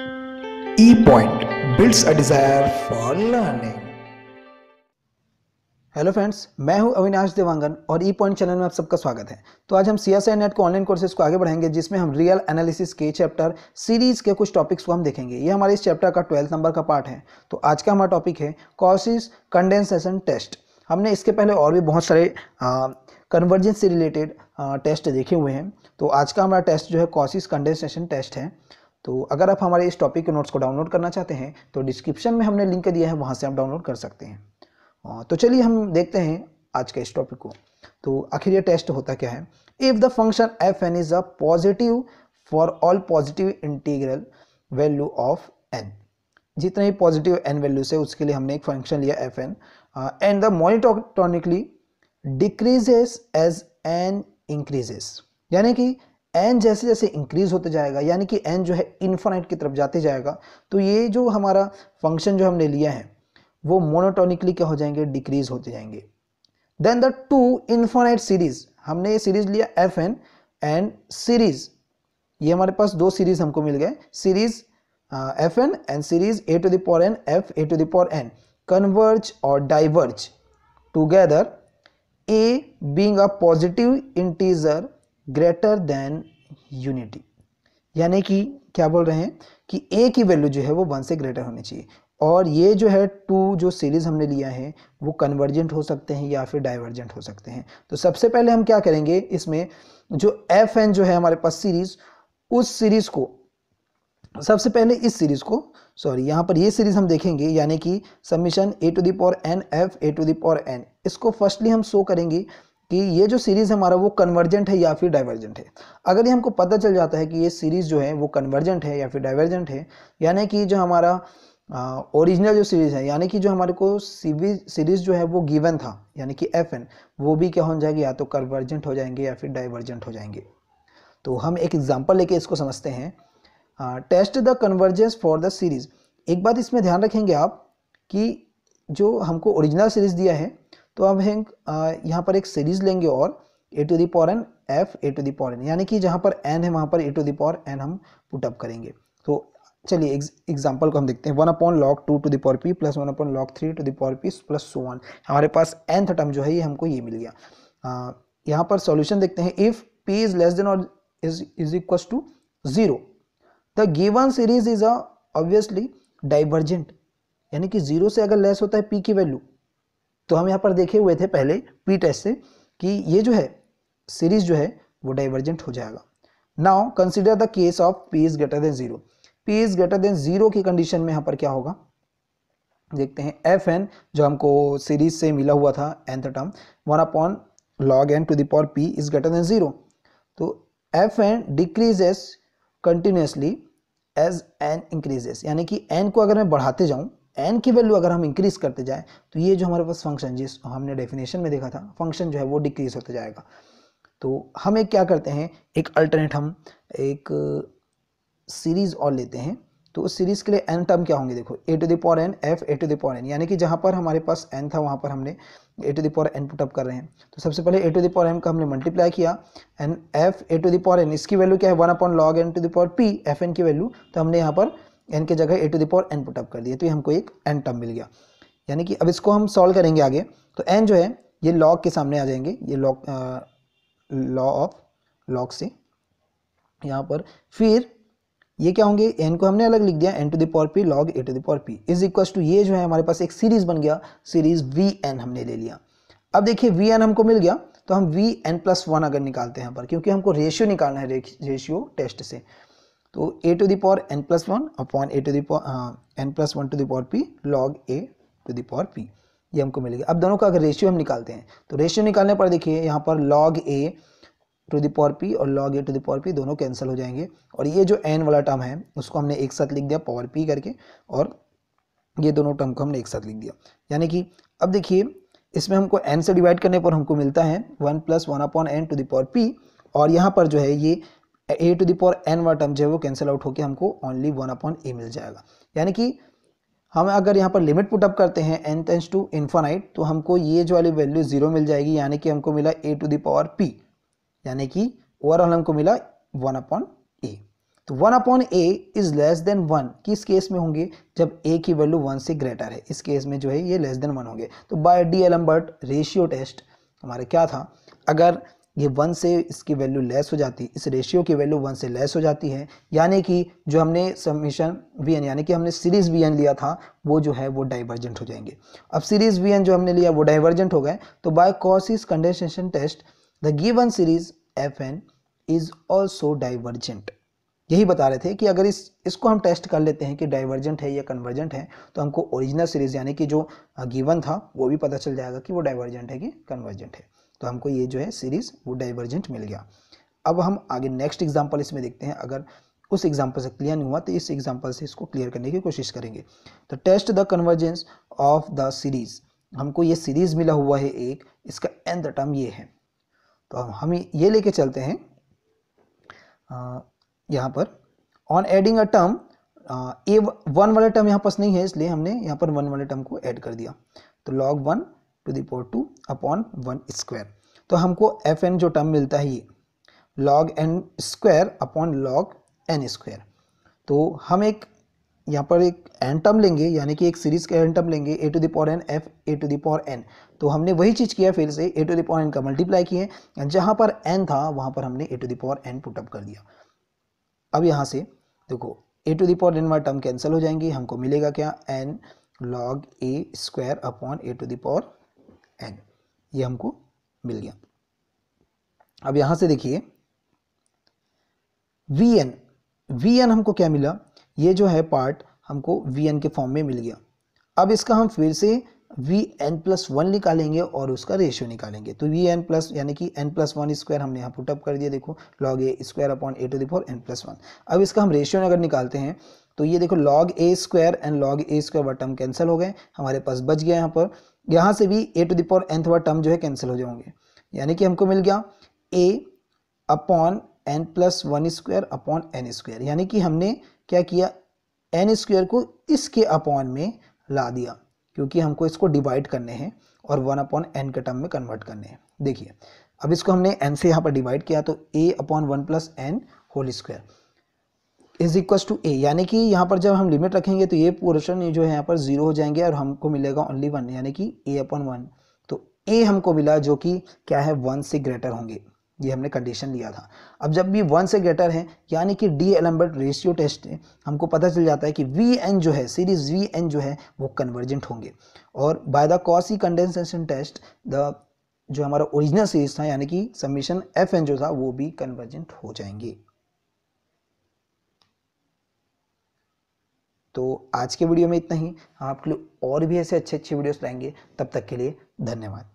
E point builds a desire for learning hello friends मैं हूं अविनाश देवांगन और ई पॉइंट चैनल में आप सबका स्वागत है तो आज हम सी एस नेट को ऑनलाइन कोर्सेज को आगे बढ़ाएंगे जिसमें हम रियल एनालिसिस के चैप्टर सीरीज के कुछ टॉपिक्स को हम देखेंगे ये हमारे इस चैप्टर का ट्वेल्थ नंबर का पार्ट है तो आज का हमारा टॉपिक है कॉसिस कंडेंसेशन टेस्ट हमने इसके पहले और भी बहुत सारे कन्वर्जेंस से रिलेटेड टेस्ट देखे हुए हैं तो आज का हमारा टेस्ट जो है कॉसिस कंडेंसेशन टेस्ट है तो अगर आप हमारे इस टॉपिक के नोट्स को डाउनलोड करना चाहते हैं तो डिस्क्रिप्शन में हमने लिंक दिया है वहाँ से आप डाउनलोड कर सकते हैं तो चलिए हम देखते हैं आज के इस टॉपिक को तो आखिर यह टेस्ट होता क्या है if the function F N is a positive for all positive integral value of N जितने ही पॉजिटिव एन वैल्यूज है उसके लिए हमने एक फंक्शन लिया F N and the monotonically decreases as N increases यानी कि एन जैसे जैसे इंक्रीज़ होते जाएगा यानी कि एन जो है इन्फोनाइट की तरफ जाते जाएगा तो ये जो हमारा फंक्शन जो हमने लिया है वो मोनोटोनिकली क्या हो जाएंगे डिक्रीज होते जाएंगे then the two infinite series हमने ये सीरीज लिया एफ एन एंड सीरीज ये हमारे पास दो सीरीज हमको मिल गए series F N and series A to the power N F A to the power N converge और diverge together A being a positive integer greater than unity यानी कि क्या बोल रहे हैं कि ए की वैल्यू जो है वो वन से ग्रेटर होनी चाहिए और ये जो है टू जो सीरीज़ हमने लिया है वो कन्वर्जेंट हो सकते हैं या फिर डाइवर्जेंट हो सकते हैं तो सबसे पहले हम क्या करेंगे इसमें जो एफ एन जो है हमारे पास सीरीज़ उस सीरीज़ को सबसे पहले इस सीरीज़ को सॉरी यहाँ पर ये सीरीज़ हम देखेंगे यानी कि summation A to the N F A to the N इसको फर्स्टली हम शो करेंगे कि ये जो सीरीज़ हमारा वो कन्वर्जेंट है या फिर डाइवर्जेंट है अगर ये हमको पता चल जाता है कि ये सीरीज़ जो है वो कन्वर्जेंट है या फिर डाइवर्जेंट है यानी कि जो हमारा ओरिजिनल जो सीरीज़ है यानी कि जो हमारे को सीरीज़ जो है वो गिवन था यानी कि एफ एन वो भी क्या हो जाएगी या तो कन्वर्जेंट हो जाएंगे या फिर डाइवर्जेंट हो जाएंगे तो हम एक एग्जाम्पल लेके इसको समझते हैं test the convergence for the series एक बात इसमें ध्यान रखेंगे आप कि जो हमको ओरिजिनल सीरीज़ दिया है तो अब हम यहाँ पर एक सीरीज लेंगे और A to the power N F A to the power N यानी कि जहाँ पर एन है वहाँ पर A to the power N हम पुटअप करेंगे तो चलिए एग्जाम्पल को हम देखते हैं one upon log two to the power P plus one upon log three to the power P plus so one हमारे पास एन टर्म जो है ये हमको ये मिल गया यहाँ पर सॉल्यूशन देखते हैं if P is less than or is is equal to zero the given series is obviously divergent यानी कि जीरो से अगर लेस होता है पी की वैल्यू तो हम यहाँ पर देखे हुए थे पहले पी टेस्ट से कि ये जो है सीरीज जो है वो डाइवर्जेंट हो जाएगा now consider the case of P is greater than zero P is greater than zero की कंडीशन में यहाँ पर क्या होगा देखते हैं एफ एन जो हमको सीरीज से मिला हुआ था nth term one upon log N to the power P is greater than zero तो F N decreases continuously as N increases यानी कि एन को अगर मैं बढ़ाते जाऊँ एन की वैल्यू अगर हम इंक्रीज करते जाएँ तो ये जो हमारे पास फंक्शन जिस हमने डेफिनेशन में देखा था फंक्शन जो है वो डिक्रीज होता जाएगा तो हम एक क्या करते हैं एक अल्टरनेट हम एक सीरीज़ uh, और लेते हैं तो उस सीरीज़ के लिए एन टर्म क्या होंगे देखो A to the N F A to the N यानी कि जहाँ पर हमारे पास एन था वहाँ पर हमने A to the power N put up कर रहे हैं तो सबसे पहले ए टू द एन का हमने मल्टीप्लाई किया N F A to the N इसकी वैल्यू क्या है one upon log N to the P F N की वैल्यू तो हमने यहाँ पर एन के जगह A to the power N put up कर दिए तो ये हमको एक एन टर्म मिल गया यानी कि अब इसको हम सॉल्व करेंगे आगे तो एन जो है ये लॉग के सामने आ जाएंगे ये लॉग लॉ ऑफ लॉग से यहाँ पर फिर ये क्या होंगे एन को हमने अलग लिख दिया N to the power P log A to the power P is equal to ये जो है हमारे पास एक सीरीज बन गया सीरीज वी एन हमने ले लिया अब देखिए वी एन हमको मिल गया तो हम वी एन प्लस वन अगर निकालते हैं यहाँ पर क्योंकि हमको रेशियो निकालना है रेशियो टेस्ट से तो A to power N plus one upon A to the power N plus one to power P log A to power P ये हमको मिलेगी अब दोनों का अगर रेशियो हम निकालते हैं तो रेशियो निकालने पर देखिए यहाँ पर log A to power P और log A to power P दोनों कैंसिल हो जाएंगे और ये जो एन वाला टर्म है उसको हमने एक साथ लिख दिया पावर पी करके और ये दोनों टर्म को हमने एक साथ लिख दिया यानी कि अब देखिए इसमें हमको एन से डिवाइड करने पर हमको मिलता है one plus one upon N to power P और यहाँ पर जो है ये A to the power N वाला टर्म जो है वो कैंसिल आउट होकर हमको ओनली वन अपॉन ए मिल जाएगा यानी कि हम अगर यहाँ पर लिमिट पुटअप करते हैं एन टेंस टू इन्फोनाइट तो हमको ये जो वाली वैल्यू जीरो मिल जाएगी यानी कि हमको मिला ए टू पावर पी यानी कि ओवरऑल हमको मिला वन अपॉन ए तो one upon A is less than one किस केस में होंगे जब ए की वैल्यू वन से ग्रेटर है इस केस में जो है ये लेस देन वन होंगे तो by D'Alembert ratio test हमारे क्या था अगर ये वन से इसकी वैल्यू लेस हो जाती है इस रेशियो की वैल्यू वन से लेस हो जाती है यानी कि जो हमने समीशन वी एन यानी कि हमने सीरीज़ वी एन लिया था वो जो है वो डाइवर्जेंट हो जाएंगे अब सीरीज़ वी एन जो हमने लिया वो डाइवर्जेंट हो गए तो by Cauchy's condensation test the given series F N is also divergent यही बता रहे थे कि अगर इस इसको हम टेस्ट कर लेते हैं कि डाइवर्जेंट है या कन्वर्जेंट है तो हमको ओरिजिनल सीरीज़ यानी कि जो गिवन था वो भी पता चल जाएगा कि वो डाइवर्जेंट है कि कन्वर्जेंट है तो हमको ये जो है सीरीज़ वो डाइवर्जेंट मिल गया अब हम आगे नेक्स्ट एग्जाम्पल इसमें देखते हैं अगर उस एग्जाम्पल से क्लियर नहीं हुआ तो इस एग्जाम्पल से इसको क्लियर करने की कोशिश करेंगे तो test the convergence of the series हमको ये सीरीज़ मिला हुआ है एक इसका एंड टर्म ये है तो हम ये लेके चलते हैं यहाँ पर on adding a term A one वाला टर्म यहाँ पास नहीं है इसलिए हमने यहाँ पर वन वाले टर्म को ऐड कर दिया तो log one to power two upon one square तो हमको एफ एन जो टर्म मिलता है ये log N square upon log N square तो हम एक यहाँ पर एक एन टर्म लेंगे यानी कि एक सीरीज का एन टर्म लेंगे A to power N F A to power N तो हमने वही चीज़ किया फिर से ए टू पावर एन का मल्टीप्लाई किए जहाँ पर एन था वहाँ पर हमने A to power N put up कर दिया अब यहाँ से देखो ए टू पावर एन वाला टर्म कैंसिल हो जाएंगी हमको मिलेगा क्या N log A square upon A to power N ये हमको मिल गया अब यहां से देखिए वी एन वी एन हमको क्या मिला ये जो है पार्ट हमको वी एन के फॉर्म में मिल गया अब इसका हम फिर से वी एन प्लस वन निकालेंगे और उसका रेशियो निकालेंगे तो वी एन प्लस यानी कि एन प्लस वन स्क्वायर हमने यहाँ पुटअप कर दिया देखो log A square upon A to the N plus one अब इसका हम रेशियो अगर निकालते हैं तो ये देखो log A square and log A square bottom cancel हो गए हमारे पास बच गया यहाँ पर यहाँ से भी ए टू दावर एनथवा टर्म जो है कैंसिल हो जाओगे यानी कि हमको मिल गया A upon N plus one square upon N square यानी कि हमने क्या किया एन स्क्वायर को इसके अपॉन में ला दिया क्योंकि हमको इसको डिवाइड करने हैं और वन अपॉन एन के टर्म में कन्वर्ट करने हैं देखिए अब इसको हमने एन से यहाँ पर डिवाइड किया तो A upon one plus N whole square is equal to A यानी कि यहाँ पर जब हम लिमिट रखेंगे तो ये पोर्शन जो है यहाँ पर जीरो हो जाएंगे और हमको मिलेगा ओनली वन यानी कि ए अपन वन तो ए हमको मिला जो कि क्या है वन से ग्रेटर होंगे ये हमने कंडीशन लिया था अब जब भी वन से ग्रेटर है यानी कि डी एलम्बर्ट रेशियो टेस्ट है हमको पता चल जाता है कि वी एन जो है सीरीज वी एन जो है वो कन्वर्जेंट होंगे और by the Cauchy condensation test the जो हमारा ओरिजिनल सीरीज था यानी कि समीशन एफ एन जो था वो भी कन्वर्जेंट हो जाएंगे तो आज के वीडियो में इतना ही हम आपके लिए और भी ऐसे अच्छे अच्छे वीडियोस लाएंगे तब तक के लिए धन्यवाद